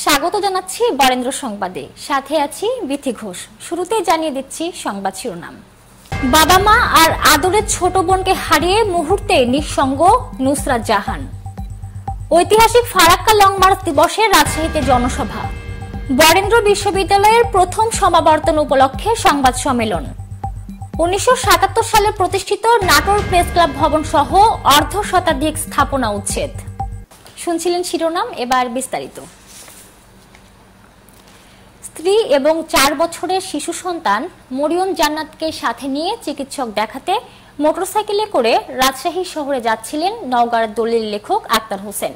স্বাগত জানাচ্ছি বরেন্দ্র সংবাদে সাথে আছি বিথি ঘোষ শুরুতে জানিয়ে দিচ্ছি সংবাদ শিরোনাম বাবা মা আর আদরের ছোট বোনকে হারিয়ে মুহূর্তে নিঃসঙ্গ নুসরাত জাহান ঐতিহাসিক ফারাক্কা লং মার্চ দিবসে রাজশাহীতে জনসভা বরেন্দ্র বিশ্ববিদ্যালয়ের প্রথম সমাবর্তন উপলক্ষে সংবাদ সম্মেলন উনিশশো সালে প্রতিষ্ঠিত নাটোর প্রেস ক্লাব ভবন সহ অর্ধ শতাধিক স্থাপনা উচ্ছেদ শুনছিলেন শিরোনাম এবার বিস্তারিত স্ত্রী এবং চার বছরের শিশু সন্তান মরিয়ম জান্নাতকে সাথে নিয়ে চিকিৎসক দেখাতে মোটরসাইকেলে করে রাজশাহী শহরে যাচ্ছিলেন নওগাঁর দলিল লেখক আক্তার হোসেন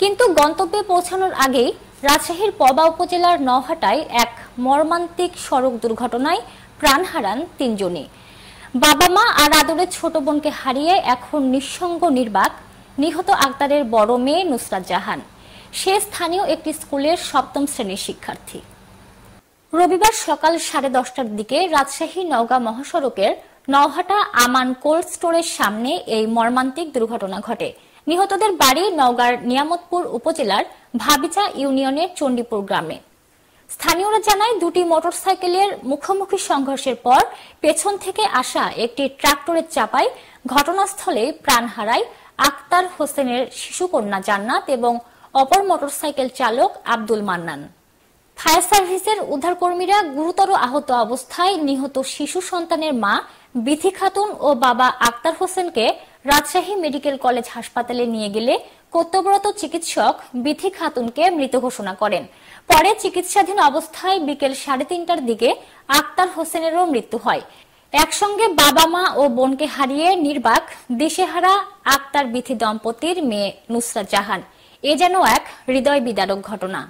কিন্তু গন্তব্যে পৌঁছানোর আগেই রাজশাহীর পবা উপজেলার নহাটায় এক মর্মান্তিক সড়ক দুর্ঘটনায় প্রাণ হারান তিনজনই বাবা মা আর আদরের ছোট বোনকে হারিয়ে এখন নিঃসঙ্গ নির্বাক নিহত আক্তারের বড় মেয়ে নুসরাত জাহান সে স্থানীয় একটি স্কুলের সপ্তম শ্রেণীর শিক্ষার্থী রবিবার সকাল সাড়ে দশটার দিকে রাজশাহী নওগাঁ মহাসড়কের নওহাটা আমান কোল্ড স্টোরের সামনে এই মর্মান্তিক দুর্ঘটনা ঘটে নিহতদের বাড়ি নওগাঁর নিয়ামতপুর উপজেলার ভাবিচা ইউনিয়নের চণ্ডীপুর গ্রামে স্থানীয়রা জানায় দুটি মোটরসাইকেলের মুখোমুখি সংঘর্ষের পর পেছন থেকে আসা একটি ট্রাক্টরের চাপায় ঘটনাস্থলে প্রাণ হারায় আক্তার হোসেনের শিশুকন্যা জান্নাত এবং অপর মোটরসাইকেল চালক আব্দুল মান্নান ফায়ার সার্ভিসের উদ্ধারকর্মীরা গুরুতর আহত অবস্থায় নিহত শিশু সন্তানের মা বিথি খাতুন ও বাবা আক্তার হোসেনকে রাজশাহী মেডিকেল কলেজ হাসপাতালে নিয়ে গেলে কর্তব্যরত চিকিৎসক বিথি খাতুনকে মৃত ঘোষণা করেন পরে চিকিৎসাধীন অবস্থায় বিকেল সাড়ে তিনটার দিকে আক্তার হোসেনেরও মৃত্যু হয় একসঙ্গে বাবা মা ও বোনকে হারিয়ে নির্বাক দিশেহারা আক্তার বিথি দম্পতির মেয়ে নুসরা জাহান এ যেন এক হৃদয় বিদারক ঘটনা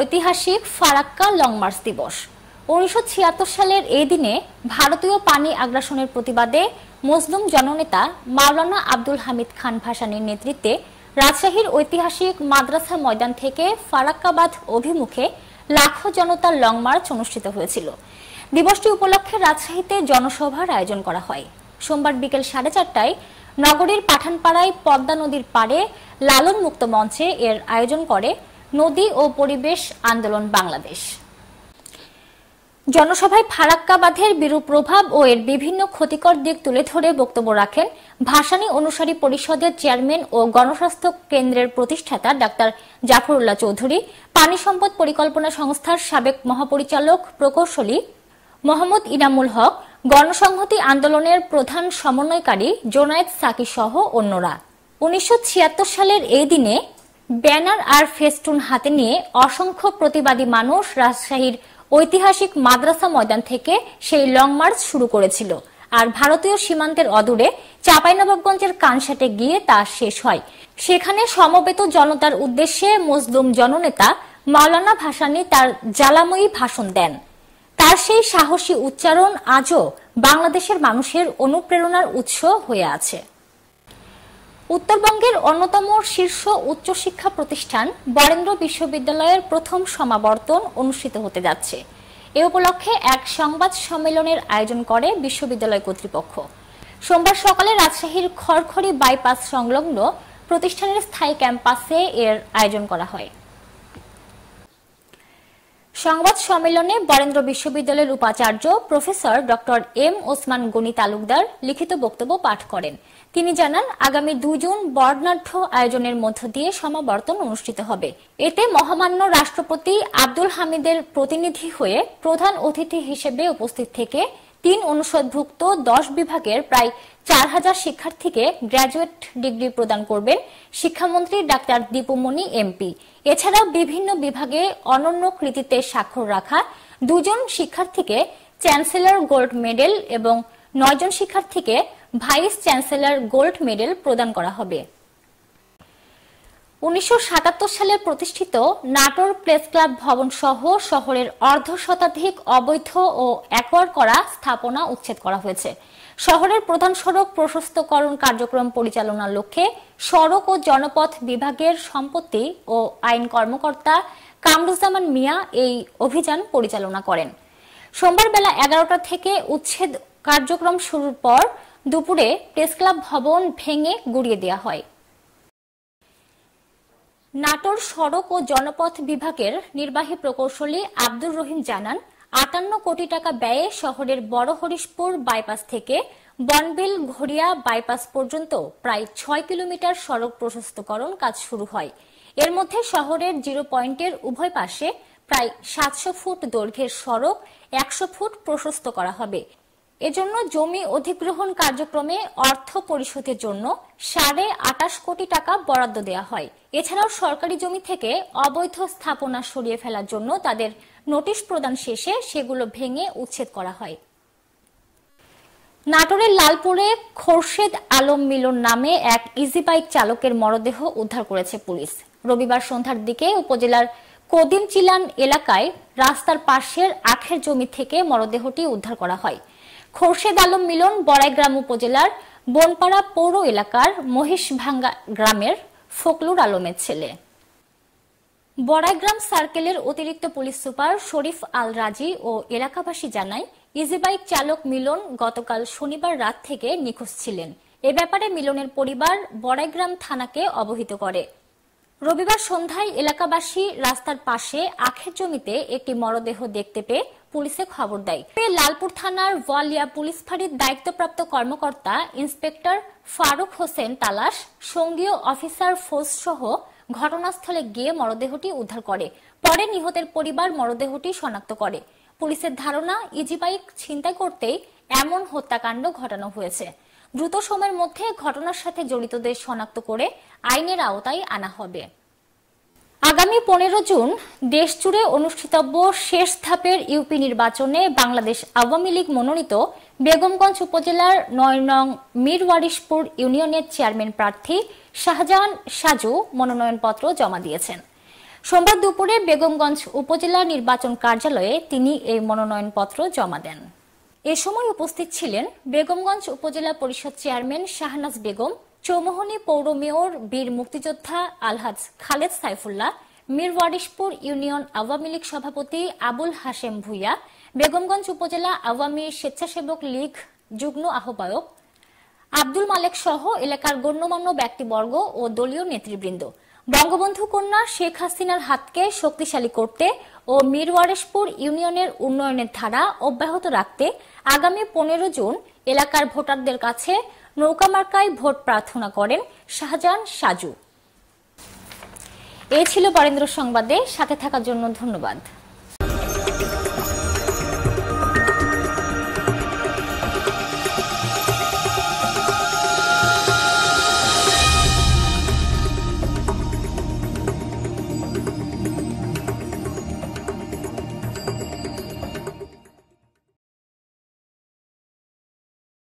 ঐতিহাসিক ফারাক্কা লং মার্চ দিবস উনিশশো সালের এই দিনে ভারতীয় পানি আগ্রাসনের প্রতিবাদে মজলুম জননেতা মাওলানা আব্দুল হামিদ খান ভাসানির নেতৃত্বে রাজশাহীর ঐতিহাসিক মাদ্রাসা ময়দান থেকে ফারাক্কাবাদ অভিমুখে লাখো জনতার লং মার্চ অনুষ্ঠিত হয়েছিল দিবসটি উপলক্ষে রাজশাহীতে জনসভার আয়োজন করা হয় সোমবার বিকেল সাড়ে চারটায় নগরীর পাঠানপাড়ায় পদ্মা নদীর পাড়ে লালন মুক্ত মঞ্চে এর আয়োজন করে নদী ও পরিবেশ আন্দোলন বাংলাদেশ জনসভায় ফারাক্কা বাঁধের বিরূপ প্রভাব ও এর বিভিন্ন ক্ষতিকর দিক তুলে ধরে বক্তব্য রাখেন ভাসানী অনুসারী পরিষদের চেয়ারম্যান ও গণস্বাস্থ্য কেন্দ্রের প্রতিষ্ঠাতা ডাক্তার জাফরুল্লাহ চৌধুরী পানি সম্পদ পরিকল্পনা সংস্থার সাবেক মহাপরিচালক প্রকৌশলী মোহাম্মদ ইনামুল হক গণসংহতি আন্দোলনের প্রধান সমন্বয়কারী জোনায়েদ সাকি সহ অন্যরা উনিশশো সালের এই দিনে ব্যানার আর ফেস্টুন হাতে নিয়ে অসংখ্য প্রতিবাদী মানুষ রাজশাহীর ঐতিহাসিক মাদ্রাসা ময়দান থেকে সেই লং মার্চ শুরু করেছিল আর ভারতীয় সীমান্তের অদূরে চাঁপাইনবাবগঞ্জের কানসাটে গিয়ে তা শেষ হয় সেখানে সমবেত জনতার উদ্দেশ্যে মজলুম জননেতা মাওলানা ভাসানী তার জ্বালাময়ী ভাষণ দেন তার সেই সাহসী উচ্চারণ আজও বাংলাদেশের মানুষের অনুপ্রেরণার উৎস হয়ে আছে উত্তরবঙ্গের অন্যতম শীর্ষ উচ্চশিক্ষা প্রতিষ্ঠান বরেন্দ্র বিশ্ববিদ্যালয়ের প্রথম সমাবর্তন অনুষ্ঠিত হতে যাচ্ছে এ উপলক্ষে এক সংবাদ সম্মেলনের আয়োজন করে বিশ্ববিদ্যালয় কর্তৃপক্ষ সোমবার সকালে রাজশাহীর খড়খড়ি বাইপাস সংলগ্ন প্রতিষ্ঠানের স্থায়ী ক্যাম্পাসে এর আয়োজন করা হয় সংবাদ সম্মেলনে বরেন্দ্র বিশ্ববিদ্যালয়ের উপাচার্য professor doctor M Osman Gani Talukdar লিখিত বক্তব্য পাঠ করেন তিনি জানান আগামী দুজন বর্ণাঢ্য আয়োজনের মধ্য দিয়ে সমাবর্তন অনুষ্ঠিত হবে এতে মহামান্য রাষ্ট্রপতি আব্দুল হামিদের প্রতিনিধি হয়ে প্রধান অতিথি হিসেবে উপস্থিত থেকে তিন অনুষদভুক্ত দশ বিভাগের প্রায় চার হাজার শিক্ষার্থীকে গ্র্যাজুয়েট ডিগ্রি প্রদান করবেন শিক্ষামন্ত্রী ডাক্তার দীপুমণি এমপি এছাড়া বিভিন্ন বিভাগে অনন্য কৃতিত্বে স্বাক্ষর রাখা দুজন শিক্ষার্থীকে চ্যান্সেলর গোল্ড মেডেল এবং নয়জন শিক্ষার্থীকে ভাইস চ্যান্সেলর গোল্ড মেডেল প্রদান করা হবে উনিশশো সালে প্রতিষ্ঠিত নাটোর প্রেস ক্লাব ভবন সহ শহরের অর্ধ শতাধিক অবৈধ ও একর করা স্থাপনা উচ্ছেদ করা হয়েছে শহরের প্রধান সড়ক প্রশস্তকরণ কার্যক্রম পরিচালনার লক্ষ্যে সড়ক ও জনপথ বিভাগের সম্পত্তি ও আইন কর্মকর্তা কামরুজ্জামান মিয়া এই অভিযান পরিচালনা করেন সোমবার বেলা এগারোটা থেকে উচ্ছেদ কার্যক্রম শুরুর পর দুপুরে প্রেসক্লাব ভবন ভেঙে গুড়িয়ে দেওয়া হয় নাটোর সড়ক ও জনপথ বিভাগের নির্বাহী প্রকৌশলী আব্দুর রহিম জানান আটান্ন কোটি টাকা ব্যয়ে শহরের বড় হরিশপুর বাইপাস থেকে বনবিল ঘড়িয়া বাইপাস পর্যন্ত প্রায় ছয় কিলোমিটার সড়ক প্রশস্তকরণ কাজ শুরু হয় এর মধ্যে শহরের জিরো পয়েন্টের উভয় পাশে প্রায় সাতশো ফুট দৈর্ঘ্যের সড়ক একশো ফুট প্রশস্ত করা হবে এজন্য জমি অধিগ্রহণ কার্যক্রমে অর্থ পরিশোধের জন্য সাড়ে আটাশ কোটি টাকা বরাদ্দ দেওয়া হয় এছাড়াও সরকারি জমি থেকে অবৈধ স্থাপনা সরিয়ে ফেলার জন্য তাদের নোটিশ প্রদান শেষে সেগুলো ভেঙে উচ্ছেদ করা হয় নাটোরের লালপুরে খোরশেদ আলম মিলন নামে এক ইজি বাইক চালকের মরদেহ উদ্ধার করেছে পুলিশ রবিবার সন্ধ্যার দিকে উপজেলার কদিমচিলান এলাকায় রাস্তার পাশের আখের জমি থেকে মরদেহটি উদ্ধার করা হয় খোরশেদ আলম মিলন বড়াইগ্রাম উপজেলার বনপাড়া পৌর এলাকার মহিষভাঙ্গা গ্রামের ফকলুর আলমের ছেলে বড়াইগ্রাম সার্কেলের অতিরিক্ত পুলিশ সুপার শরীফ আল রাজি ও এলাকাবাসী জানায় ইজিবাইক চালক মিলন গতকাল শনিবার রাত থেকে নিখোঁজ ছিলেন এ ব্যাপারে মিলনের পরিবার বড়াইগ্রাম থানাকে অবহিত করে রবিবার সন্ধ্যায় এলাকাবাসী রাস্তার পাশে আখের জমিতে একটি মরদেহ দেখতে পেয়ে পুলিশে খবর দেয় লালপুর থানার ওয়ালিয়া পুলিশ ফাঁড়ির দায়িত্বপ্রাপ্ত কর্মকর্তা ইন্সপেক্টর ফারুক হোসেন তালাশ সঙ্গীয় অফিসার ফোর্স সহ ঘটনাস্থলে গিয়ে মরদেহটি উদ্ধার করে পরে নিহতের পরিবার মরদেহটি শনাক্ত করে পুলিশের ধারণা ইজিবাইক ছিনতাই করতেই এমন হত্যাকাণ্ড ঘটানো হয়েছে দ্রুত সময়ের মধ্যে ঘটনার সাথে জড়িতদের শনাক্ত করে আইনের আওতায় আনা হবে আগামী পনেরো জুন দেশজুড়ে অনুষ্ঠিতব্য শেষ ধাপের ইউপি নির্বাচনে বাংলাদেশ আওয়ামী লীগ মনোনীত বেগমগঞ্জ উপজেলার নয় নং মিরওয়ারিশপুর ইউনিয়নের চেয়ারম্যান প্রার্থী শাহজাহান সাজু মনোনয়নপত্র জমা দিয়েছেন সোমবার দুপুরে বেগমগঞ্জ উপজেলা নির্বাচন কার্যালয়ে তিনি এই মনোনয়নপত্র জমা দেন এ সময় উপস্থিত ছিলেন বেগমগঞ্জ উপজেলা পরিষদ চেয়ারম্যান শাহনাজ বেগম চৌমোহনী পৌর মেয়র বীর মুক্তিযোদ্ধা আলহাজ খালেদ সাইফুল্লাহ মিরওয়ারিশপুর ইউনিয়ন আওয়ামী লীগ সভাপতি আবুল হাশেম ভুইয়া বেগমগঞ্জ উপজেলা আওয়ামী স্বেচ্ছাসেবক লীগ যুগ্ম আহ্বায়ক আব্দুল মালেক সহ এলাকার গণ্যমান্য ব্যক্তিবর্গ ও দলীয় নেতৃবৃন্দ বঙ্গবন্ধু কন্যা শেখ হাসিনার হাতকে শক্তিশালী করতে ও মিরওয়ারেশপুর ইউনিয়নের উন্নয়নের ধারা অব্যাহত রাখতে আগামী পনেরো জুন এলাকার ভোটারদের কাছে নৌকা মার্কায় ভোট প্রার্থনা করেন শাহজাহান সাজু এ ছিল বরেন্দ্র সংবাদে সাথে থাকার জন্য ধন্যবাদ